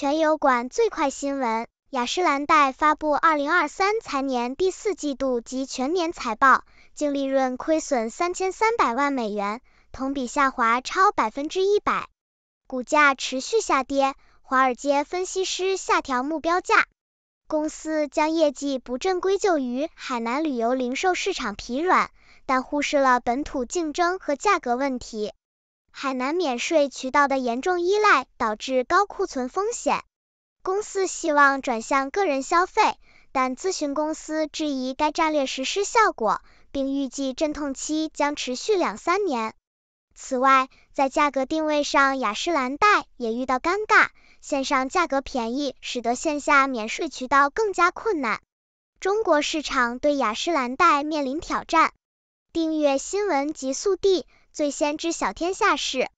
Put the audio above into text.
全油管最快新闻：雅诗兰黛发布2023财年第四季度及全年财报，净利润亏损3300万美元，同比下滑超百分之一百，股价持续下跌。华尔街分析师下调目标价，公司将业绩不振归咎于海南旅游零售市场疲软，但忽视了本土竞争和价格问题。海南免税渠道的严重依赖导致高库存风险，公司希望转向个人消费，但咨询公司质疑该战略实施效果，并预计阵痛期将持续两三年。此外，在价格定位上，雅诗兰黛也遇到尴尬，线上价格便宜，使得线下免税渠道更加困难。中国市场对雅诗兰黛面临挑战。订阅新闻极速递。最先知晓天下事。